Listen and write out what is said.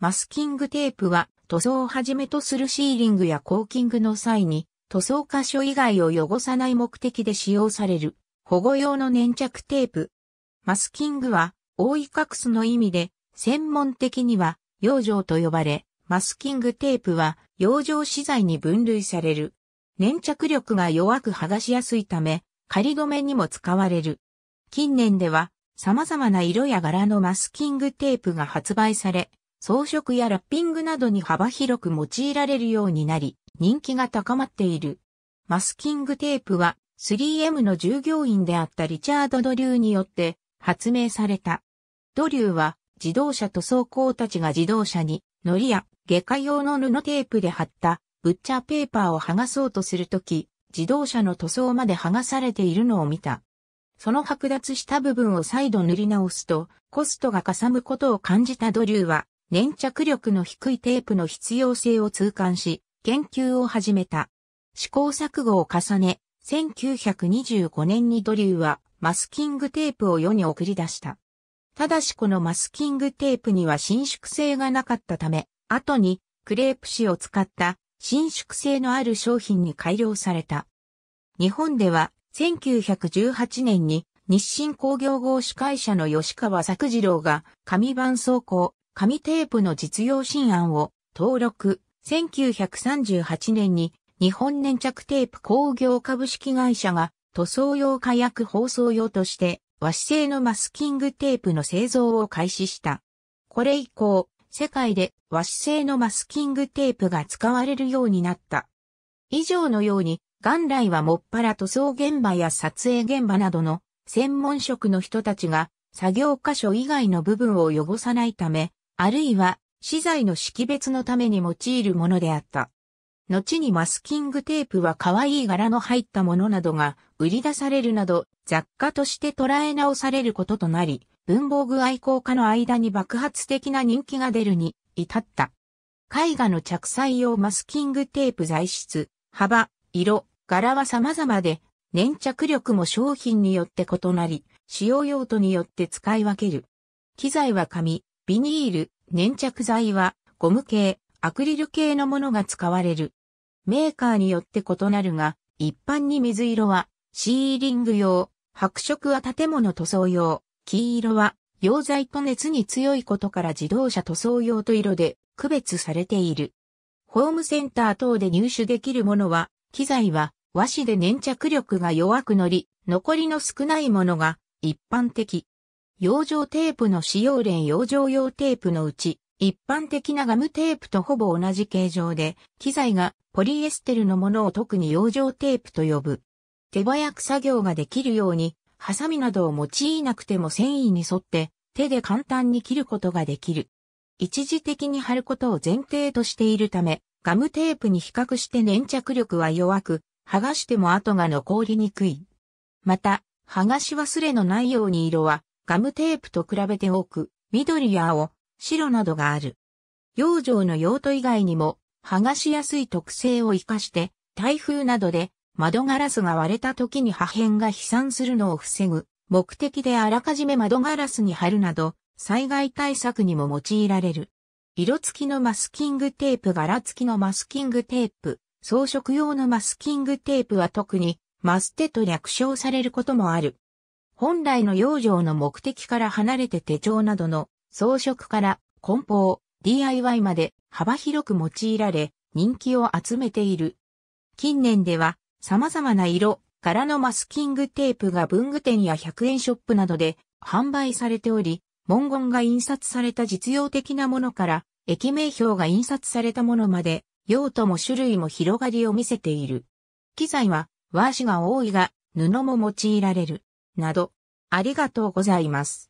マスキングテープは塗装をはじめとするシーリングやコーキングの際に塗装箇所以外を汚さない目的で使用される保護用の粘着テープ。マスキングは覆い隠すの意味で専門的には養生と呼ばれ、マスキングテープは養生資材に分類される。粘着力が弱く剥がしやすいため、仮止めにも使われる。近年では様々な色や柄のマスキングテープが発売され、装飾やラッピングなどに幅広く用いられるようになり、人気が高まっている。マスキングテープは 3M の従業員であったリチャード・ドリューによって発明された。ドリューは自動車塗装工たちが自動車に糊や外科用の布テープで貼ったブッチャーペーパーを剥がそうとするとき、自動車の塗装まで剥がされているのを見た。その剥奪した部分を再度塗り直すと、コストがかさむことを感じたドリューは、粘着力の低いテープの必要性を痛感し、研究を始めた。試行錯誤を重ね、1925年にドリューはマスキングテープを世に送り出した。ただしこのマスキングテープには伸縮性がなかったため、後にクレープ紙を使った伸縮性のある商品に改良された。日本では1918年に日清工業合資会社の吉川作次郎が紙版倉庫紙テープの実用新案を登録。1938年に日本粘着テープ工業株式会社が塗装用火薬包装用として和紙製のマスキングテープの製造を開始した。これ以降、世界で和紙製のマスキングテープが使われるようになった。以上のように、元来はもっぱら塗装現場や撮影現場などの専門職の人たちが作業箇所以外の部分を汚さないため、あるいは資材の識別のために用いるものであった。後にマスキングテープは可愛い柄の入ったものなどが売り出されるなど雑貨として捉え直されることとなり、文房具愛好家の間に爆発的な人気が出るに至った。絵画の着彩用マスキングテープ材質、幅、色、柄は様々で、粘着力も商品によって異なり、使用用途によって使い分ける。機材は紙、ビニール、粘着剤は、ゴム系、アクリル系のものが使われる。メーカーによって異なるが、一般に水色は、シーリング用、白色は建物塗装用、黄色は、溶剤と熱に強いことから自動車塗装用と色で区別されている。ホームセンター等で入手できるものは、機材は和紙で粘着力が弱くのり、残りの少ないものが一般的。養生テープの使用例養生用テープのうち、一般的なガムテープとほぼ同じ形状で、機材がポリエステルのものを特に養生テープと呼ぶ。手早く作業ができるように、ハサミなどを用いなくても繊維に沿って手で簡単に切ることができる。一時的に貼ることを前提としているため、ガムテープに比較して粘着力は弱く、剥がしても跡が残りにくい。また、剥がし忘れのないように色はガムテープと比べて多く、緑や青、白などがある。養生の用途以外にも、剥がしやすい特性を活かして、台風などで窓ガラスが割れた時に破片が飛散するのを防ぐ、目的であらかじめ窓ガラスに貼るなど、災害対策にも用いられる。色付きのマスキングテープ、柄付きのマスキングテープ、装飾用のマスキングテープは特に、マステと略称されることもある。本来の養生の目的から離れて手帳などの装飾から梱包、DIY まで幅広く用いられ人気を集めている。近年では様々な色、柄のマスキングテープが文具店や100円ショップなどで販売されており、文言が印刷された実用的なものから駅名表が印刷されたものまで用途も種類も広がりを見せている。機材は和紙が多いが布も用いられる。など、ありがとうございます。